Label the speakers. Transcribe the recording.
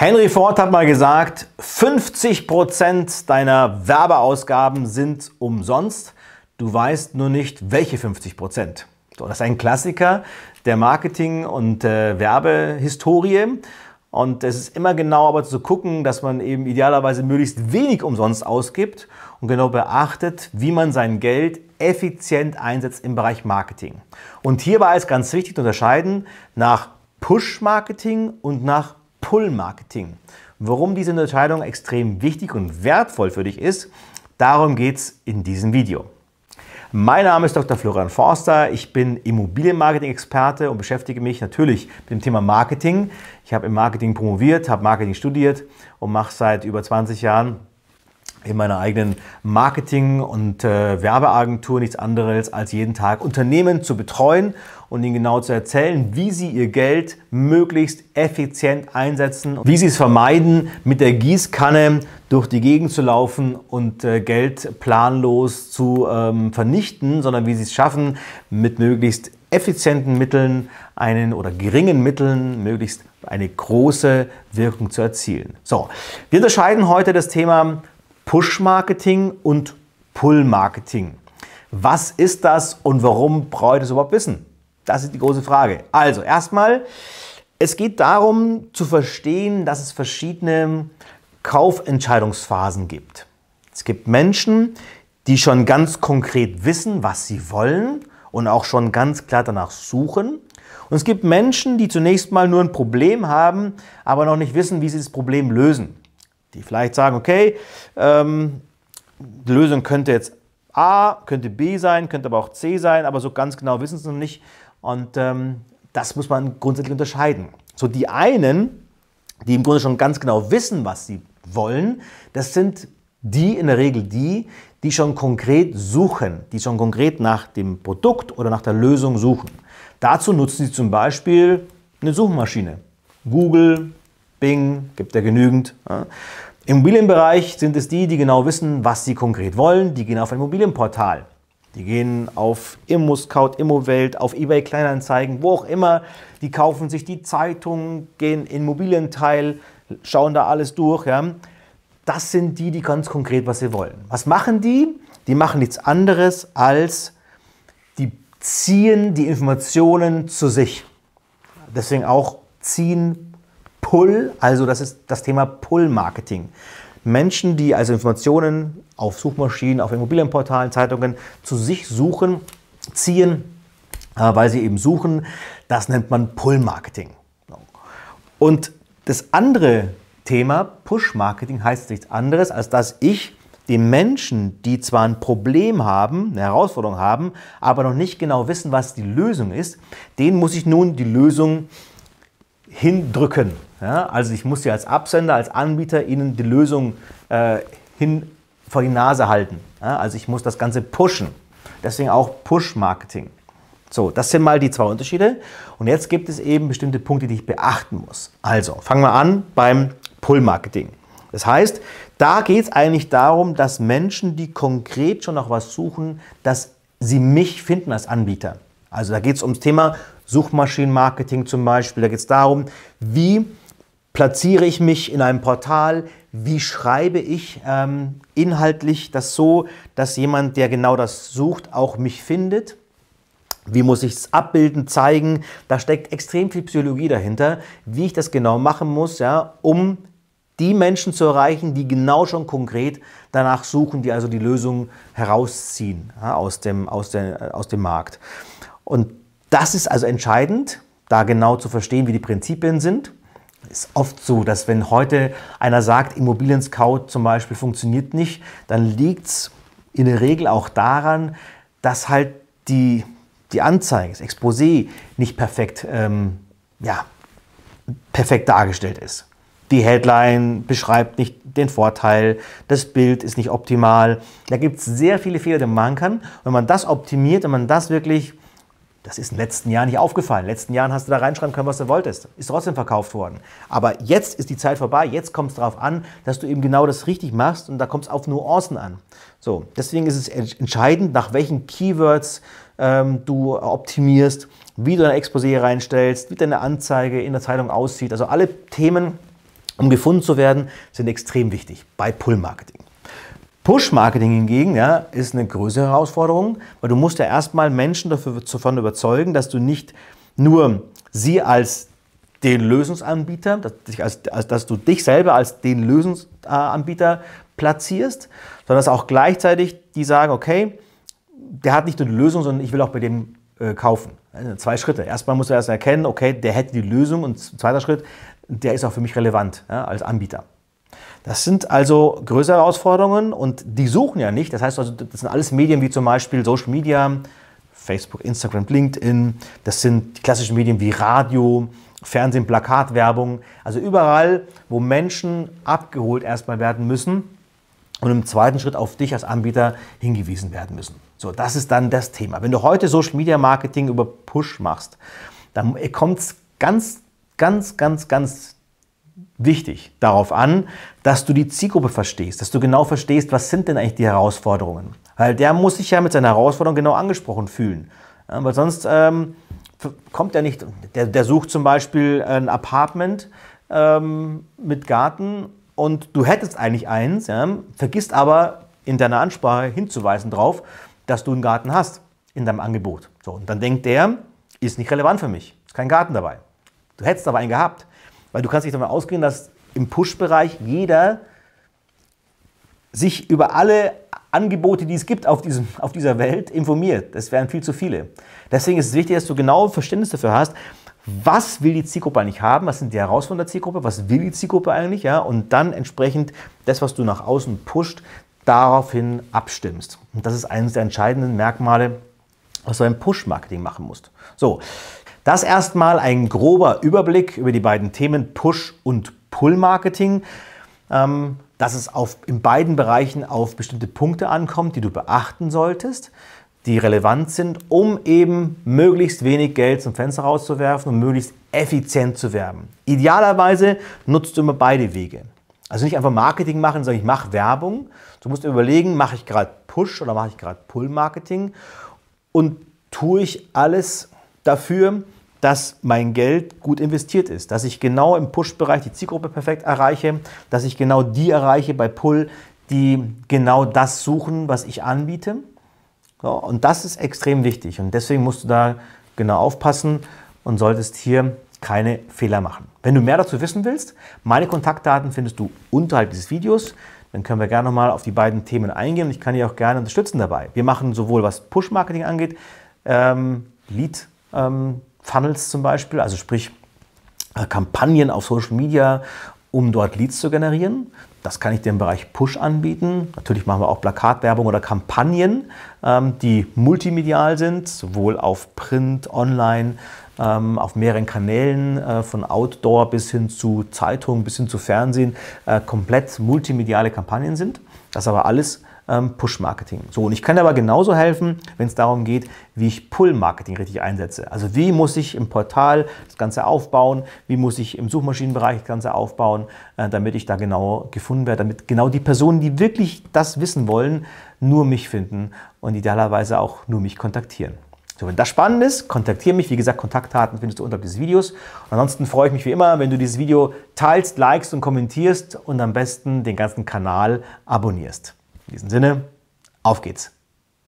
Speaker 1: Henry Ford hat mal gesagt, 50% Prozent deiner Werbeausgaben sind umsonst. Du weißt nur nicht, welche 50%. Prozent. So, das ist ein Klassiker der Marketing- und äh, Werbehistorie. Und es ist immer genau aber zu gucken, dass man eben idealerweise möglichst wenig umsonst ausgibt und genau beachtet, wie man sein Geld effizient einsetzt im Bereich Marketing. Und hierbei ist ganz wichtig zu unterscheiden nach Push-Marketing und nach Pull-Marketing. Warum diese Unterscheidung extrem wichtig und wertvoll für dich ist, darum geht es in diesem Video. Mein Name ist Dr. Florian Forster, ich bin Immobilienmarketing-Experte und beschäftige mich natürlich mit dem Thema Marketing. Ich habe im Marketing promoviert, habe Marketing studiert und mache seit über 20 Jahren in meiner eigenen Marketing- und äh, Werbeagentur nichts anderes, als jeden Tag Unternehmen zu betreuen und ihnen genau zu erzählen, wie sie ihr Geld möglichst effizient einsetzen, wie sie es vermeiden, mit der Gießkanne durch die Gegend zu laufen und äh, Geld planlos zu ähm, vernichten, sondern wie sie es schaffen, mit möglichst effizienten Mitteln einen oder geringen Mitteln möglichst eine große Wirkung zu erzielen. So, wir unterscheiden heute das Thema Push-Marketing und Pull-Marketing. Was ist das und warum brauche ich das überhaupt wissen? Das ist die große Frage. Also erstmal, es geht darum zu verstehen, dass es verschiedene Kaufentscheidungsphasen gibt. Es gibt Menschen, die schon ganz konkret wissen, was sie wollen und auch schon ganz klar danach suchen. Und es gibt Menschen, die zunächst mal nur ein Problem haben, aber noch nicht wissen, wie sie das Problem lösen die vielleicht sagen, okay, ähm, die Lösung könnte jetzt A, könnte B sein, könnte aber auch C sein, aber so ganz genau wissen sie noch nicht. Und ähm, das muss man grundsätzlich unterscheiden. So die einen, die im Grunde schon ganz genau wissen, was sie wollen, das sind die in der Regel die, die schon konkret suchen, die schon konkret nach dem Produkt oder nach der Lösung suchen. Dazu nutzen sie zum Beispiel eine Suchmaschine. Google, Bing, gibt ja genügend. Ja. Im Immobilienbereich sind es die, die genau wissen, was sie konkret wollen. Die gehen auf ein Immobilienportal. Die gehen auf ImmoScout, ImmoWelt, auf eBay Kleinanzeigen, wo auch immer. Die kaufen sich die Zeitungen, gehen in Immobilienteil, schauen da alles durch. Ja. Das sind die, die ganz konkret, was sie wollen. Was machen die? Die machen nichts anderes als die ziehen die Informationen zu sich. Deswegen auch ziehen Pull, also das ist das Thema Pull-Marketing. Menschen, die also Informationen auf Suchmaschinen, auf Immobilienportalen, Zeitungen zu sich suchen, ziehen, äh, weil sie eben suchen, das nennt man Pull-Marketing. Und das andere Thema, Push-Marketing, heißt nichts anderes, als dass ich den Menschen, die zwar ein Problem haben, eine Herausforderung haben, aber noch nicht genau wissen, was die Lösung ist, denen muss ich nun die Lösung hindrücken. Ja? Also ich muss ja als Absender, als Anbieter Ihnen die Lösung äh, hin vor die Nase halten. Ja? Also ich muss das Ganze pushen. Deswegen auch Push-Marketing. So, das sind mal die zwei Unterschiede. Und jetzt gibt es eben bestimmte Punkte, die ich beachten muss. Also, fangen wir an beim Pull-Marketing. Das heißt, da geht es eigentlich darum, dass Menschen, die konkret schon noch was suchen, dass sie mich finden als Anbieter. Also da geht es ums Thema Suchmaschinenmarketing zum Beispiel. Da geht es darum, wie platziere ich mich in einem Portal, wie schreibe ich ähm, inhaltlich das so, dass jemand, der genau das sucht, auch mich findet. Wie muss ich es abbilden, zeigen? Da steckt extrem viel Psychologie dahinter, wie ich das genau machen muss, ja, um die Menschen zu erreichen, die genau schon konkret danach suchen, die also die Lösung herausziehen ja, aus, dem, aus, der, aus dem Markt. Und das ist also entscheidend, da genau zu verstehen, wie die Prinzipien sind. Es Ist oft so, dass wenn heute einer sagt, Immobilien Scout zum Beispiel funktioniert nicht, dann liegt es in der Regel auch daran, dass halt die, die Anzeige, das Exposé nicht perfekt, ähm, ja, perfekt dargestellt ist. Die Headline beschreibt nicht den Vorteil, das Bild ist nicht optimal. Da gibt es sehr viele Fehler, die man kann. Wenn man das optimiert, wenn man das wirklich das ist im letzten Jahr nicht aufgefallen. In den letzten Jahren hast du da reinschreiben können, was du wolltest. Ist trotzdem verkauft worden. Aber jetzt ist die Zeit vorbei. Jetzt kommt es darauf an, dass du eben genau das richtig machst und da kommt es auf Nuancen an. So, deswegen ist es entscheidend, nach welchen Keywords ähm, du optimierst, wie du dein Exposé reinstellst, wie deine Anzeige in der Zeitung aussieht. Also alle Themen, um gefunden zu werden, sind extrem wichtig bei Pull-Marketing. Push-Marketing hingegen ja, ist eine größere Herausforderung, weil du musst ja erstmal Menschen davon überzeugen, dass du nicht nur sie als den Lösungsanbieter, dass, als, als, dass du dich selber als den Lösungsanbieter platzierst, sondern dass auch gleichzeitig die sagen, okay, der hat nicht nur die Lösung, sondern ich will auch bei dem äh, kaufen. Also zwei Schritte. Erstmal musst du erst erkennen, okay, der hätte die Lösung und zweiter Schritt, der ist auch für mich relevant ja, als Anbieter. Das sind also größere Herausforderungen und die suchen ja nicht. Das heißt also, das sind alles Medien wie zum Beispiel Social Media, Facebook, Instagram, LinkedIn. Das sind klassische Medien wie Radio, Fernsehen, Plakatwerbung. Also überall, wo Menschen abgeholt erstmal werden müssen und im zweiten Schritt auf dich als Anbieter hingewiesen werden müssen. So, das ist dann das Thema. Wenn du heute Social Media Marketing über Push machst, dann kommt es ganz, ganz, ganz, ganz wichtig darauf an, dass du die Zielgruppe verstehst, dass du genau verstehst, was sind denn eigentlich die Herausforderungen. Weil der muss sich ja mit seiner Herausforderung genau angesprochen fühlen. weil sonst ähm, kommt er nicht, der, der, sucht zum Beispiel ein Apartment ähm, mit Garten und du hättest eigentlich eins, ja, vergisst aber in deiner Ansprache hinzuweisen darauf, dass du einen Garten hast in deinem Angebot. So, und dann denkt der, ist nicht relevant für mich, ist kein Garten dabei. Du hättest aber einen gehabt. Weil du kannst dich davon ausgehen, dass im Push-Bereich jeder sich über alle Angebote, die es gibt auf, diesem, auf dieser Welt, informiert. Das wären viel zu viele. Deswegen ist es wichtig, dass du genau Verständnis dafür hast, was will die Zielgruppe eigentlich haben, was sind die Herausforderungen der Zielgruppe, was will die Zielgruppe eigentlich, ja, und dann entsprechend das, was du nach außen pusht, daraufhin abstimmst. Und das ist eines der entscheidenden Merkmale, was du im Push-Marketing machen musst. So, das erstmal ein grober Überblick über die beiden Themen Push und Pull-Marketing. Ähm, dass es auf, in beiden Bereichen auf bestimmte Punkte ankommt, die du beachten solltest, die relevant sind, um eben möglichst wenig Geld zum Fenster rauszuwerfen und möglichst effizient zu werben. Idealerweise nutzt du immer beide Wege. Also nicht einfach Marketing machen, sondern ich mache Werbung. Du musst überlegen, mache ich gerade Push oder mache ich gerade Pull-Marketing und tue ich alles dafür, dass mein Geld gut investiert ist, dass ich genau im Push-Bereich die Zielgruppe perfekt erreiche, dass ich genau die erreiche bei Pull, die genau das suchen, was ich anbiete. So, und das ist extrem wichtig und deswegen musst du da genau aufpassen und solltest hier keine Fehler machen. Wenn du mehr dazu wissen willst, meine Kontaktdaten findest du unterhalb dieses Videos. Dann können wir gerne nochmal auf die beiden Themen eingehen und ich kann dich auch gerne unterstützen dabei. Wir machen sowohl was Push-Marketing angeht, ähm, Lead ähm, Funnels zum Beispiel, also sprich äh, Kampagnen auf Social Media, um dort Leads zu generieren. Das kann ich dir im Bereich Push anbieten. Natürlich machen wir auch Plakatwerbung oder Kampagnen, ähm, die multimedial sind, sowohl auf Print, Online, ähm, auf mehreren Kanälen, äh, von Outdoor bis hin zu Zeitung, bis hin zu Fernsehen, äh, komplett multimediale Kampagnen sind. Das ist aber alles ähm, Push-Marketing. So, und ich kann dir aber genauso helfen, wenn es darum geht, wie ich Pull-Marketing richtig einsetze. Also wie muss ich im Portal das Ganze aufbauen, wie muss ich im Suchmaschinenbereich das Ganze aufbauen, äh, damit ich da genau gefunden werde, damit genau die Personen, die wirklich das wissen wollen, nur mich finden und idealerweise auch nur mich kontaktieren. So, wenn das spannend ist, kontaktiere mich. Wie gesagt, Kontaktdaten findest du unterhalb dieses Videos. Und ansonsten freue ich mich wie immer, wenn du dieses Video teilst, likest und kommentierst und am besten den ganzen Kanal abonnierst. In diesem Sinne, auf geht's!